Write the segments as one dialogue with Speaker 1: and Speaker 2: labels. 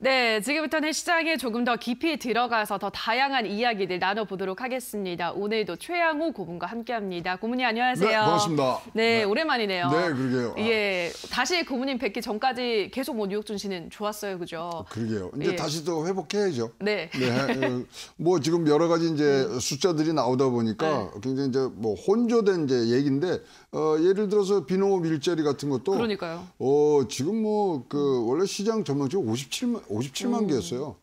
Speaker 1: 네, 지금부터는 시장에 조금 더 깊이 들어가서 더 다양한 이야기들 나눠보도록 하겠습니다. 오늘도 최양호 고문과 함께합니다. 고문이 안녕하세요. 네, 반갑습니다. 네, 네. 오랜만이네요. 네, 그러게요. 아. 예, 다시 고문님 뵙기 전까지 계속 뭐 뉴욕준 시는 좋았어요, 그죠? 아, 그러게요. 이제 예. 다시 또 회복해야죠. 네. 네. 어, 뭐 지금 여러 가지 이제 음. 숫자들이 나오다 보니까 네. 굉장히 이제 뭐 혼조된 이제 얘기인데 어, 예를 들어서 비농업 일자리 같은 것도 그러니까요. 어, 지금 뭐 그 원래 시장 전망치가 57만 57만 음. 개였어요.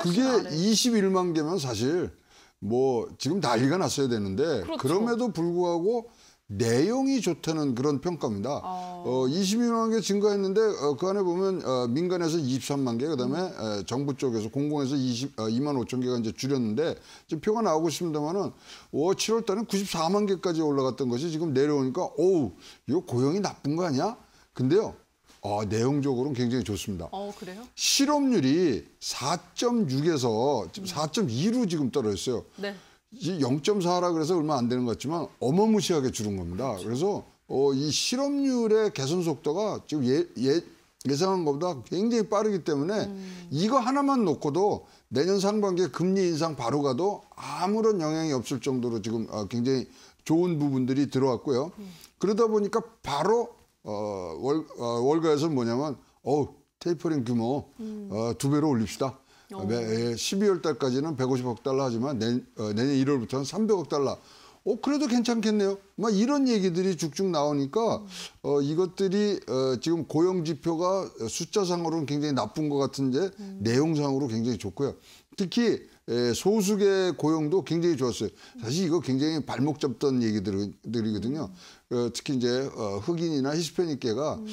Speaker 1: 그게 아래. 21만 개면 사실 뭐 지금 난리가 났어야 되는데 그렇죠. 그럼에도 불구하고 내용이 좋다는 그런 평가입니다. 아. 어. 어, 22만 개 증가했는데 어, 그 안에 보면 어, 민간에서 23만 개, 그다음에 음. 에, 정부 쪽에서 공공에서 20, 어, 2만 5천 개가 이제 줄였는데 지금 표가 나오고 있습니다만은 5, 7월 달에 94만 개까지 올라갔던 것이 지금 내려오니까 오우 이거 고용이 나쁜 거 아니야? 근데요 어, 내용적으로는 굉장히 좋습니다. 어, 그래요? 실업률이 4.6에서 지금 4.2로 지금 떨어졌어요. 네. 0.4라 그래서 얼마 안 되는 것 같지만 어마무시하게 줄은 겁니다. 그렇죠. 그래서 어, 이 실업률의 개선 속도가 지금 예, 예, 예상한 것보다 굉장히 빠르기 때문에 음. 이거 하나만 놓고도 내년 상반기에 금리 인상 바로 가도 아무런 영향이 없을 정도로 지금 어, 굉장히 좋은 부분들이 들어왔고요. 음. 그러다 보니까 바로 어, 월, 어, 월가에서는 뭐냐면 어우 테이퍼링 규모 음. 어, 두 배로 올립시다. 어. 12월 예, 달까지는 150억 달러 하지만 내, 어, 내년 1월부터는 300억 달러. 어 그래도 괜찮겠네요. 막 이런 얘기들이 쭉쭉 나오니까 어 이것들이 어, 지금 고용 지표가 숫자상으로는 굉장히 나쁜 것 같은데 음. 내용상으로 굉장히 좋고요. 특히 예, 소수계 고용도 굉장히 좋았어요. 사실 이거 굉장히 발목 잡던 얘기들이거든요. 어, 특히 이제 어, 흑인이나 히스패닉계가 음.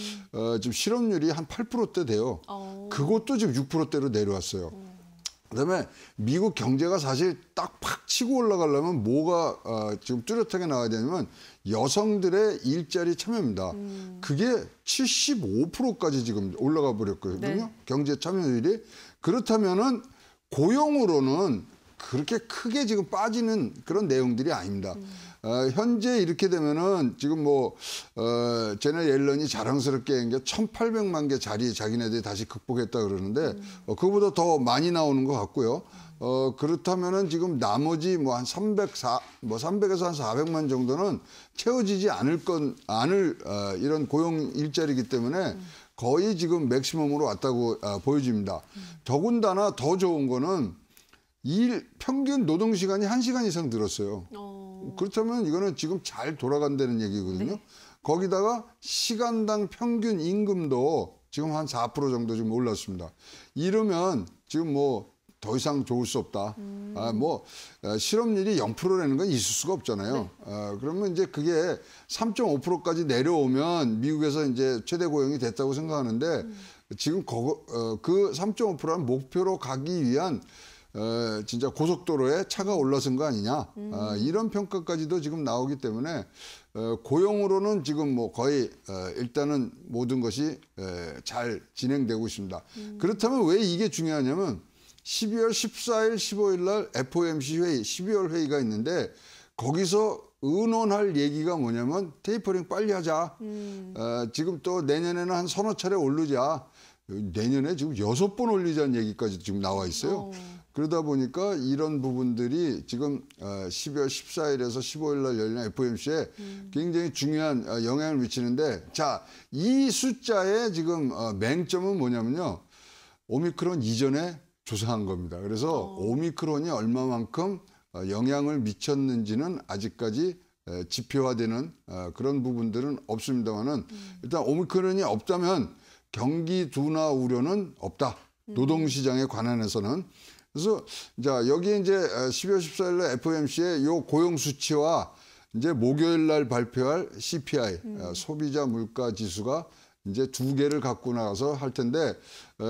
Speaker 1: 지금 실업률이 한 8%대 돼요. 오. 그것도 지금 6%대로 내려왔어요. 음. 그다음에 미국 경제가 사실 딱 팍 치고 올라가려면 뭐가 어, 지금 뚜렷하게 나와야 되냐면 여성들의 일자리 참여입니다. 음. 그게 75%까지 지금 올라가 버렸거든요. 네. 경제 참여율이 그렇다면은 고용으로는 그렇게 크게 지금 빠지는 그런 내용들이 아닙니다. 음. 어, 현재 이렇게 되면은 지금 뭐 어, 제네 옐런이 자랑스럽게 한 게 1,800만 개 자리 자기네들이 다시 극복했다 그러는데 음. 어, 그보다 더 많이 나오는 것 같고요. 어, 그렇다면은 지금 나머지 뭐 한 304, 뭐 300에서 한 400만 뭐 정도는 채워지지 않을 건, 않을, 어, 이런 고용 일자리이기 때문에 거의 지금 맥시멈으로 왔다고 어, 보여집니다. 더군다나 더 좋은 거는 일 평균 노동 시간이 한시간 이상 늘었어요. 어... 그렇다면 이거는 지금 잘 돌아간다는 얘기거든요. 네. 거기다가 시간당 평균 임금도 지금 한 4% 정도 지금 올랐습니다. 이러면 지금 뭐 더 이상 좋을 수 없다. 음... 아, 뭐 아, 실업률이 0%라는 건 있을 수가 없잖아요. 네. 아, 그러면 이제 그게 3.5%까지 내려오면 미국에서 이제 최대 고용이 됐다고 생각하는데 음... 지금 그, 어, 그 3.5%라는 목표로 가기 위한 어, 진짜 고속도로에 차가 올라선 거 아니냐 음. 어, 이런 평가까지도 지금 나오기 때문에 어, 고용으로는 지금 뭐 거의 어, 일단은 모든 것이 에, 잘 진행되고 있습니다. 음. 그렇다면 왜 이게 중요하냐면 12월 14일, 15일 날 FOMC 회의, 12월 회의가 있는데 거기서 의논할 얘기가 뭐냐면 테이퍼링 빨리 하자. 음. 어, 지금 또 내년에는 한 서너 차례 오르자. 내년에 지금 여섯 번 올리자는 얘기까지 지금 나와 있어요. 오. 어. 그러다 보니까 이런 부분들이 지금 12월 어, 14일에서 15일 날 열리는 FOMC에 음. 굉장히 중요한 어, 영향을 미치는데 자, 이 숫자의 지금 맹점은 뭐냐면요. 오미크론 이전에 조사한 겁니다. 그래서 오. 미크론이 얼마만큼 영향을 미쳤는지는 아직까지 지표화되는 그런 부분들은 없습니다만은 음. 일단 오미크론이 없다면 경기 둔화 우려는 없다. 노동시장에 관한해서는. 그래서 자 여기 이제 12월 14일날 FOMC의 요 고용 수치와 이제 목요일 날 발표할 CPI 음. 어, 소비자 물가 지수가 이제 두 개를 갖고 나가서 할 텐데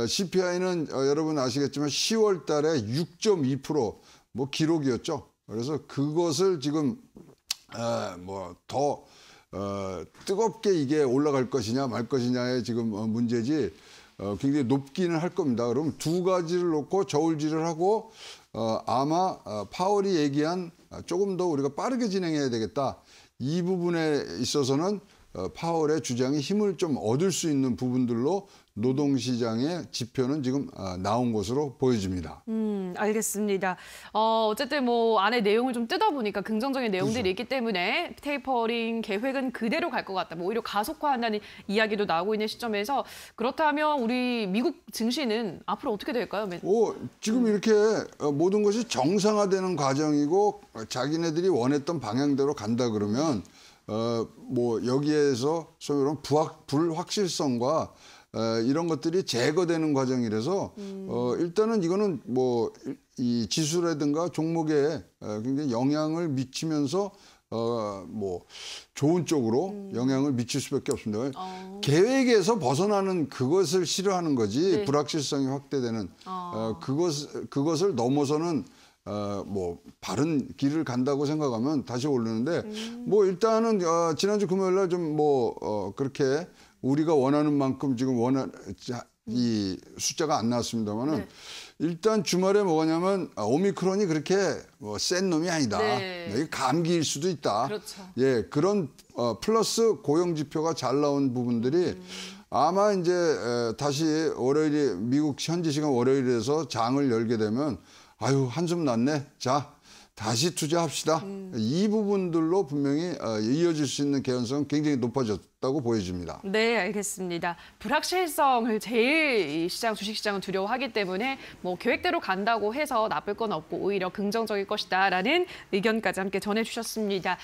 Speaker 1: CPI는 어, 어, 여러분 아시겠지만 10월 달에 6.2%뭐 기록이었죠. 그래서 그것을 지금 뭐더 어, 뜨겁게 이게 올라갈 것이냐 말 것이냐의 지금 어, 문제지 어, 굉장히 높기는 할 겁니다. 그럼 두 가지를 놓고 저울질을 하고 어, 아마 어, 파월이 얘기한 어, 조금 더 우리가 빠르게 진행해야 되겠다. 이 부분에 있어서는 어, 파월의 주장이 힘을 좀 얻을 수 있는 부분들로 노동시장의 지표는 지금 아, 나온 것으로 보여집니다. 음, 알겠습니다. 어, 어쨌든 뭐 안에 내용을 좀 뜯어 보니까 긍정적인 내용들이 그렇죠. 있기 때문에 테이퍼링 계획은 그대로 갈 것 같다. 뭐 오히려 가속화한다는 이야기도 나오고 있는 시점에서 그렇다면 우리 미국 증시는 앞으로 어떻게 될까요? 오, 지금 이렇게 어, 모든 것이 정상화되는 과정이고 자기네들이 원했던 방향대로 간다 그러면 어, 뭐 여기에서 소위 말하면 불확실성과 어, 이런 것들이 제거되는 과정이라서 음. 어, 일단은 이거는 뭐 이 지수라든가 종목에 굉장히 영향을 미치면서 어뭐 좋은 쪽으로 음. 영향을 미칠 수밖에 없습니다. 어. 계획에서 벗어나는 그것을 싫어하는 거지 네. 불확실성이 확대되는 어. 어 그것 그것을 넘어서는 어뭐 바른 길을 간다고 생각하면 다시 오르는데 음. 뭐 일단은 어, 지난주 금요일 날 좀뭐 어, 그렇게 우리가 원하는 만큼 지금 원한 음. 이 숫자가 안 나왔습니다만은 네. 일단 주말에 뭐냐면 아, 오미크론이 그렇게 뭐 센 놈이 아니다. 네. 네. 이게 감기일 수도 있다. 그렇죠. 예, 그런 어, 플러스 고용 지표가 잘 나온 부분들이 음. 아마 이제 에, 다시 월요일에 미국 현지 시간 월요일에서 장을 열게 되면 아유 한숨 났네. 자 다시 투자합시다. 음. 이 부분들로 분명히 어, 이어질 수 있는 개연성은 굉장히 높아졌다고 보여집니다. 네, 알겠습니다. 불확실성을 제일 시장 주식시장은 두려워하기 때문에 뭐 계획대로 간다고 해서 나쁠 건 없고 오히려 긍정적일 것이다라는 의견까지 함께 전해주셨습니다.